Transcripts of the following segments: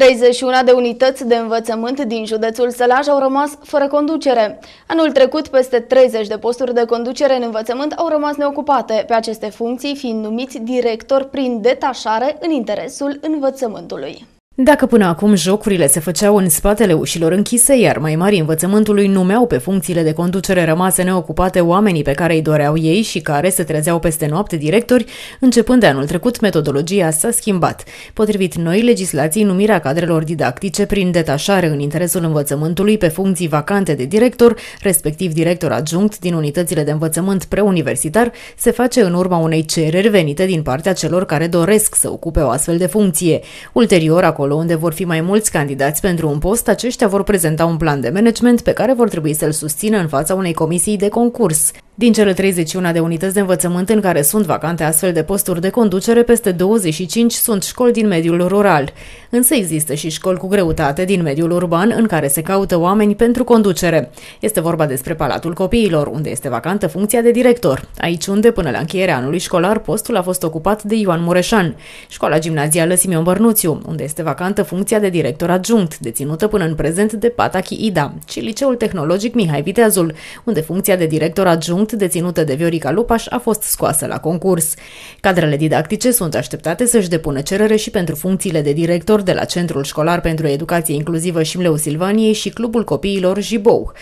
31 de unități de învățământ din județul Sălaj au rămas fără conducere. Anul trecut, peste 30 de posturi de conducere în învățământ au rămas neocupate, pe aceste funcții fiind numiți director prin detașare în interesul învățământului. Dacă până acum jocurile se făceau în spatele ușilor închise, iar mai mari învățământului numeau pe funcțiile de conducere rămase neocupate oamenii pe care îi doreau ei și care se trezeau peste noapte directori, începând de anul trecut, metodologia s-a schimbat. Potrivit noi legislații, numirea cadrelor didactice prin detașare în interesul învățământului pe funcții vacante de director, respectiv director adjunct din unitățile de învățământ preuniversitar, se face în urma unei cereri venite din partea celor care doresc să ocupe o astfel de funcție. Ulterior, acolo acolo unde vor fi mai mulți candidați pentru un post, aceștia vor prezenta un plan de management pe care vor trebui să-l susțină în fața unei comisii de concurs. Din cele 31 de unități de învățământ în care sunt vacante astfel de posturi de conducere, peste 25 sunt școli din mediul rural. Însă există și școli cu greutate din mediul urban în care se caută oameni pentru conducere. Este vorba despre Palatul Copiilor, unde este vacantă funcția de director. Aici unde, până la încheierea anului școlar, postul a fost ocupat de Ioan Mureșan. Școala gimnazială Simeon Bărnuțiu, unde este vacantă funcția de director adjunct, deținută până în prezent de Pataki Ida, și Liceul Tehnologic Mihai Viteazul, unde funcția de director adjunct punct, deținută de Viorica Lupaș, a fost scoasă la concurs. Cadrele didactice sunt așteptate să-și depună cerere și pentru funcțiile de director de la Centrul Școlar pentru Educație Inclusivă și Mleu Silvaniei și Clubul Copiilor Jibou.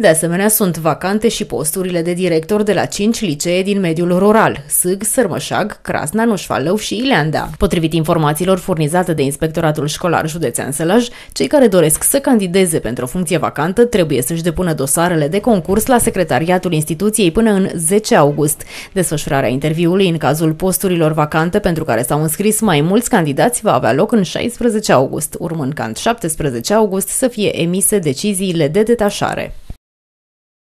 De asemenea, sunt vacante și posturile de director de la 5 licee din mediul rural, Sâg, Sărmășag, Crasna, Nușfalău și Ileanda. Potrivit informațiilor furnizate de Inspectoratul Școlar Județean Sălaj, cei care doresc să candideze pentru o funcție vacantă trebuie să-și depună dosarele de concurs la secretariatul instituției până în 10 august. Desfășurarea interviului în cazul posturilor vacante pentru care s-au înscris mai mulți candidați va avea loc în 16 august, urmând ca în 17 august să fie emise deciziile de detașare.